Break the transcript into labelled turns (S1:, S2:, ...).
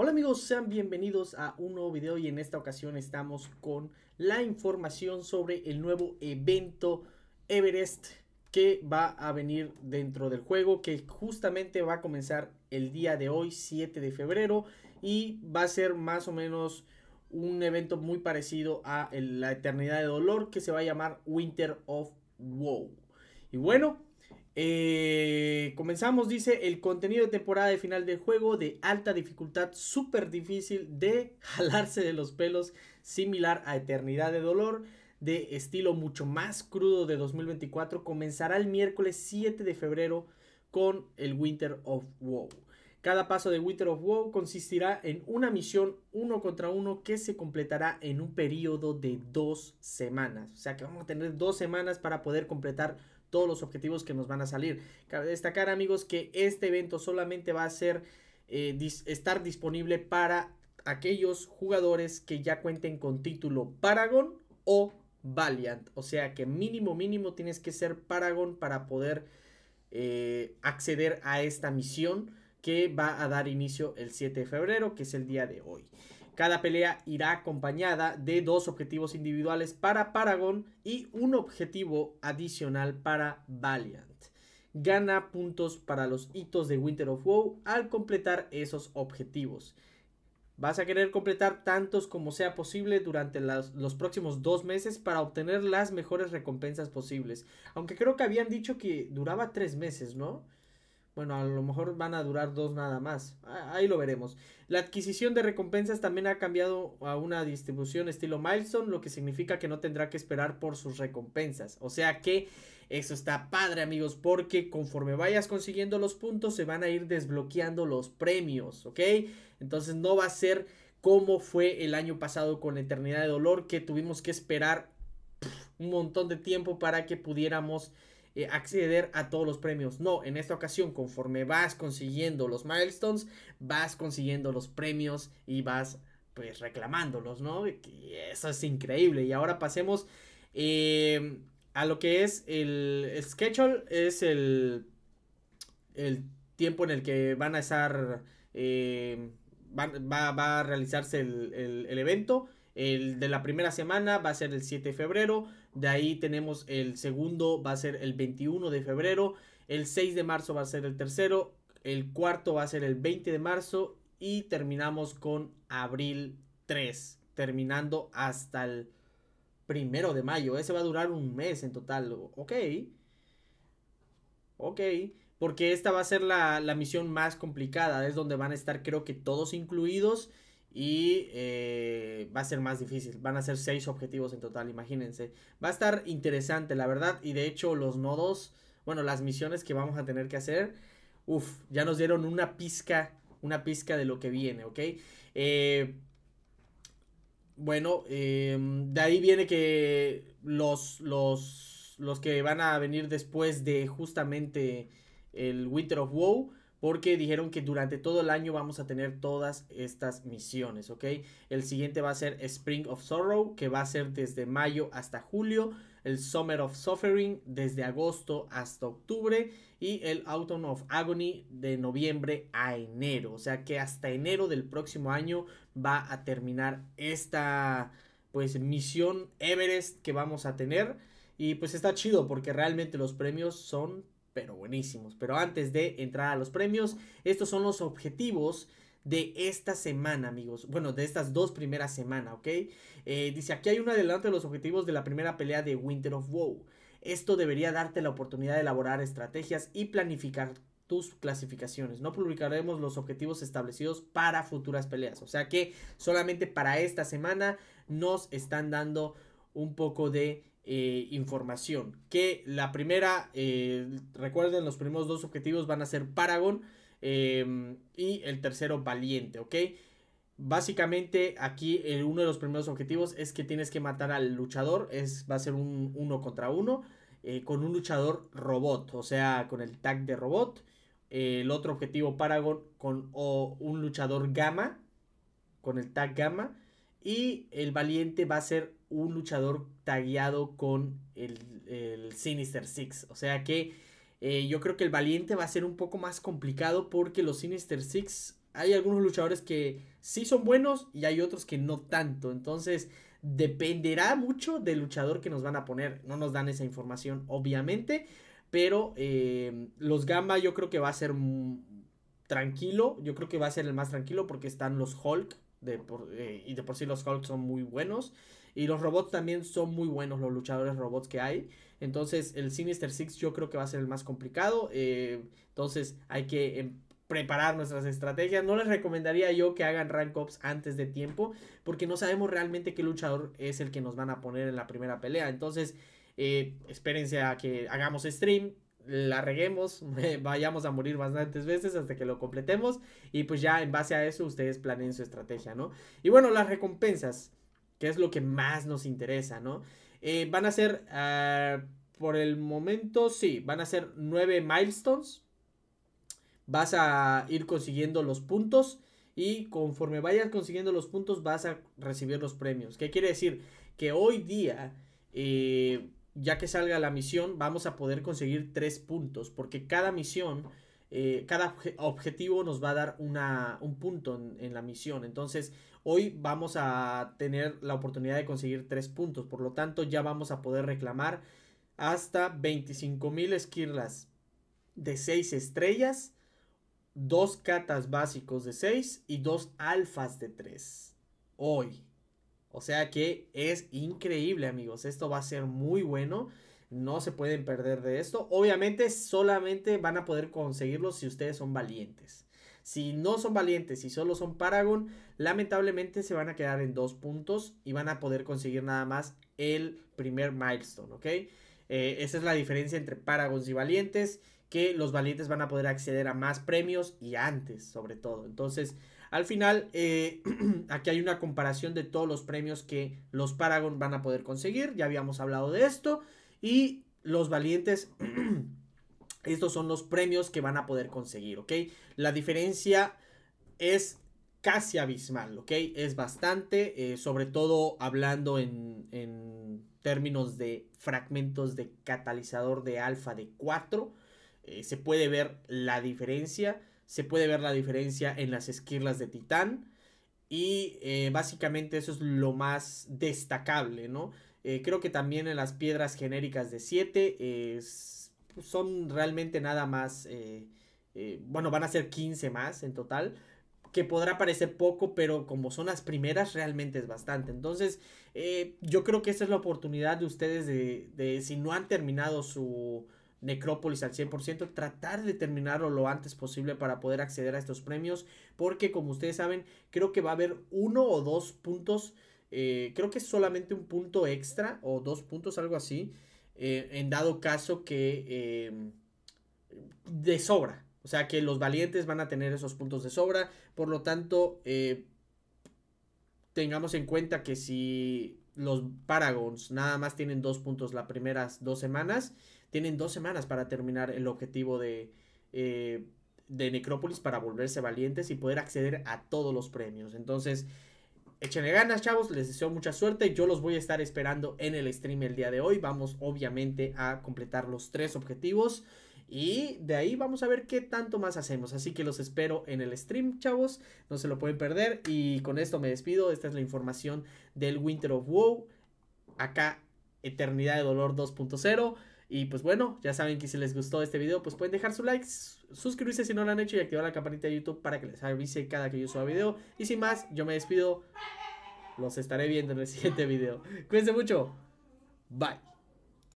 S1: Hola amigos, sean bienvenidos a un nuevo video y en esta ocasión estamos con la información sobre el nuevo evento Everest que va a venir dentro del juego que justamente va a comenzar el día de hoy 7 de febrero y va a ser más o menos un evento muy parecido a la Eternidad de Dolor que se va a llamar Winter of Woe. Y bueno, eh, comenzamos, dice, el contenido de temporada de final del juego de alta dificultad, súper difícil de jalarse de los pelos, similar a Eternidad de Dolor, de estilo mucho más crudo de 2024, comenzará el miércoles 7 de febrero con el Winter of Woe, Cada paso de Winter of Woe consistirá en una misión uno contra uno que se completará en un periodo de dos semanas. O sea que vamos a tener dos semanas para poder completar todos los objetivos que nos van a salir. Cabe destacar amigos que este evento solamente va a ser eh, estar disponible para aquellos jugadores que ya cuenten con título Paragon o Valiant. O sea que mínimo mínimo tienes que ser Paragon para poder eh, acceder a esta misión que va a dar inicio el 7 de febrero, que es el día de hoy. Cada pelea irá acompañada de dos objetivos individuales para Paragon y un objetivo adicional para Valiant. Gana puntos para los hitos de Winter of WoW al completar esos objetivos. Vas a querer completar tantos como sea posible durante los próximos dos meses para obtener las mejores recompensas posibles. Aunque creo que habían dicho que duraba tres meses, ¿no? Bueno, a lo mejor van a durar dos nada más. Ahí lo veremos. La adquisición de recompensas también ha cambiado a una distribución estilo milestone, lo que significa que no tendrá que esperar por sus recompensas. O sea que eso está padre amigos, porque conforme vayas consiguiendo los puntos se van a ir desbloqueando los premios, ¿ok? Entonces no va a ser como fue el año pasado con la Eternidad de Dolor, que tuvimos que esperar un montón de tiempo para que pudiéramos eh, acceder a todos los premios. No, en esta ocasión, conforme vas consiguiendo los milestones, vas consiguiendo los premios y vas pues reclamándolos, ¿no? eso es increíble. Y ahora pasemos em, a lo que es el, schedule, es el, el tiempo en el que van a estar, em, va, a realizarse el, el evento. El de la primera semana va a ser el 7 de febrero, de ahí tenemos el segundo va a ser el 21 de febrero, el 6 de marzo va a ser el tercero, el cuarto va a ser el 20 de marzo y terminamos con abril 3, terminando hasta el primero de mayo. Ese va a durar un mes en total. Ok. Ok. Porque esta va a ser la, la misión más complicada. Es donde van a estar creo que todos incluidos. Y eh, va a ser más difícil. Van a ser seis objetivos en total, imagínense. Va a estar interesante, la verdad. Y de hecho, los nodos, bueno, las misiones que vamos a tener que hacer, uff, ya nos dieron una pizca, una pizca de lo que viene, ¿ok? Eh, bueno, em, de ahí viene que los, los, los que van a venir después de justamente el Winter of WoW porque dijeron que durante todo el año vamos a tener todas estas misiones, ¿ok? El siguiente va a ser Spring of Sorrow, que va a ser desde mayo hasta julio, el Summer of Suffering desde agosto hasta octubre y el Autumn of Agony de noviembre a enero, o sea que hasta enero del próximo año va a terminar esta pues misión Everest que vamos a tener y pues está chido porque realmente los premios son pero buenísimos. Pero antes de entrar a los premios, estos son los objetivos de esta semana, amigos. Bueno, de estas dos primeras semanas, ¿ok? Eh, dice, aquí hay un adelanto de los objetivos de la primera pelea de Winter of WoW. Esto debería darte la oportunidad de elaborar estrategias y planificar tus clasificaciones. No publicaremos los objetivos establecidos para futuras peleas. O sea que solamente para esta semana nos están dando un poco de eh, información. Que la primera, eh, recuerden, los primeros dos objetivos van a ser Paragon em, y el tercero Valiente, ¿ok? Básicamente aquí el, eh, uno de los primeros objetivos es que tienes que matar al luchador, es, va a ser un uno contra uno, con un luchador robot, o sea, con el tag de robot. el otro objetivo Paragon con un luchador gamma, con el tag gamma. Y el valiente va a ser un luchador tagueado con el, Sinister Six. O sea que eh, yo creo que el valiente va a ser un poco más complicado porque los Sinister Six hay algunos luchadores que sí son buenos y hay otros que no tanto. Entonces dependerá mucho del luchador que nos van a poner. No nos dan esa información, obviamente. Pero eh, los Gamba yo creo que va a ser tranquilo. Yo creo que va a ser el más tranquilo porque están los Hulk. Eh, y de por sí los Hulk son muy buenos. Y los robots también son muy buenos, los luchadores robots que hay. Entonces, el Sinister Six yo creo que va a ser el más complicado. Eh, entonces, hay que em, preparar nuestras estrategias. No les recomendaría yo que hagan rank-ups antes de tiempo, porque no sabemos realmente qué luchador es el que nos van a poner en la primera pelea. Entonces, eh, espérense a que hagamos stream, la reguemos, vayamos a morir bastantes veces hasta que lo completemos y pues ya en base a eso ustedes planeen su estrategia, ¿no? Y bueno, las recompensas que es lo que más nos interesa, ¿no? Eh, van a ser, ah, por el momento, sí, van a ser nueve milestones. Vas a ir consiguiendo los puntos y conforme vayas consiguiendo los puntos vas a recibir los premios. ¿Qué quiere decir? Que hoy día, eh, ya que salga la misión, vamos a poder conseguir tres puntos porque cada misión eh, cada objetivo nos va a dar un punto en, la misión. Entonces, hoy vamos a tener la oportunidad de conseguir 3 puntos. Por lo tanto, ya vamos a poder reclamar hasta 25.000 esquirlas de 6 estrellas, 2 catas básicos de 6 y 2 alfas de 3. Hoy. O sea que es increíble, amigos. Esto va a ser muy bueno. No se pueden perder de esto. Obviamente solamente van a poder conseguirlos si ustedes son valientes. Si no son valientes y solo son Paragon, lamentablemente se van a quedar en dos puntos y van a poder conseguir nada más el primer milestone, ¿ok? Eh, esa es la diferencia entre Paragons y valientes, que los valientes van a poder acceder a más premios y antes, sobre todo. Entonces, al final, eh, aquí hay una comparación de todos los premios que los Paragon van a poder conseguir. Ya habíamos hablado de esto. Y los valientes, estos son los premios que van a poder conseguir, ¿ok? La diferencia es casi abismal, ¿ok? Es bastante, eh, sobre todo hablando en, términos de fragmentos de catalizador de alfa de 4, eh, se puede ver la diferencia, se puede ver la diferencia en las esquirlas de titán y eh, básicamente eso es lo más destacable, ¿no? Eh, creo que también en las piedras genéricas de 7 eh, son realmente nada más, eh, bueno, van a ser 15 más en total, que podrá parecer poco, pero como son las primeras, realmente es bastante. Entonces, yo creo que esta es la oportunidad de ustedes de, de si no han terminado su, Necrópolis al 100%, tratar de terminarlo lo antes posible para poder acceder a estos premios, porque como ustedes saben, creo que va a haber uno o dos puntos eh, creo que es solamente un punto extra o dos puntos, algo así, eh, en dado caso que eh, de sobra. O sea que los valientes van a tener esos puntos de sobra. Por lo tanto, tengamos en cuenta que si los Paragons nada más tienen dos puntos las primeras dos semanas, tienen dos semanas para terminar el objetivo de de Necrópolis para volverse valientes y poder acceder a todos los premios. Entonces, échenle ganas, chavos. Les deseo mucha suerte. Yo los voy a estar esperando en el stream el día de hoy. Vamos, obviamente, a completar los tres objetivos. Y de ahí vamos a ver qué tanto más hacemos. Así que los espero en el stream, chavos. No se lo pueden perder. Y con esto me despido. Esta es la información del Winter of WoW. Acá, Eternidad de Dolor 2.0. Y pues bueno, ya saben que si les gustó este video, pues pueden dejar su like, suscribirse si no lo han hecho y activar la campanita de YouTube para que les avise cada que yo suba video. Y sin más, yo me despido. Los estaré viendo en el siguiente video. Cuídense mucho. Bye.